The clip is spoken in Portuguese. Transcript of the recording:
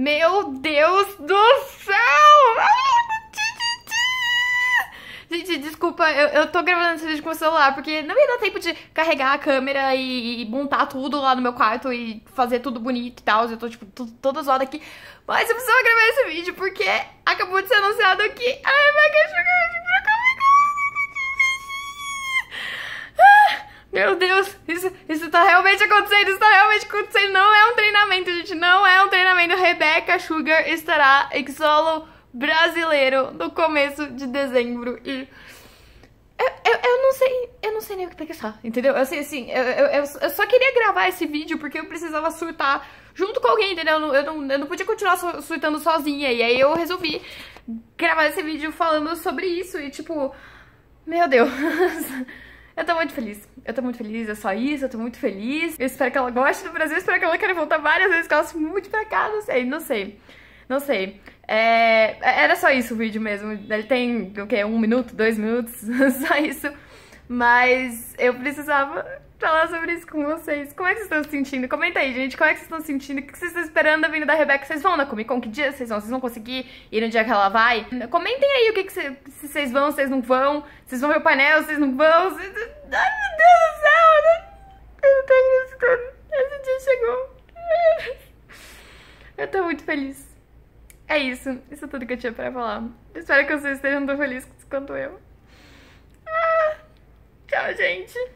Meu Deus do céu! Ah, Gente, desculpa, eu, eu tô gravando esse vídeo com o celular, porque não ia dar tempo de carregar a câmera e, e montar tudo lá no meu quarto e fazer tudo bonito e tal. Eu tô, tipo, toda zoada aqui. Mas eu precisava gravar esse vídeo, porque acabou de ser anunciado que minha cachorra de Meu Deus, isso, isso tá realmente acontecendo, isso tá realmente acontecendo, não é um trem Rebecca Sugar estará em solo brasileiro no começo de dezembro e... Eu, eu, eu, não sei, eu não sei nem o que pensar, entendeu? Assim, assim, eu, eu, eu, só queria gravar esse vídeo porque eu precisava surtar junto com alguém, entendeu? Eu não, eu não, eu não podia continuar surtando sozinha, e aí eu resolvi gravar esse vídeo falando sobre isso, e tipo, meu Deus... Eu tô muito feliz. Eu tô muito feliz, é só isso, eu tô muito feliz. Eu espero que ela goste do Brasil, eu espero que ela queira voltar várias vezes, que ela se mude pra cá, não sei, não sei. Não sei. É... é era só isso o vídeo mesmo. Ele tem, o quê? Um minuto, dois minutos? só isso. Mas eu precisava falar sobre isso com vocês. Como é que vocês estão se sentindo? Comenta aí, gente. Como é que vocês estão se sentindo? O que vocês estão esperando da vinda da Rebeca? Vocês vão na Comic Con? Que dia vocês vão? Vocês vão conseguir ir no dia que ela vai? Comentem aí o que, que cê, se vocês vão, se vocês não vão. Vocês vão ver o painel, vocês não vão. Cês... Ai, meu Deus do céu, eu não tô acreditando. Esse dia chegou. Eu tô muito feliz. É isso. Isso é tudo que eu tinha pra falar. Espero que vocês estejam tão felizes quanto eu. Ah, tchau, gente.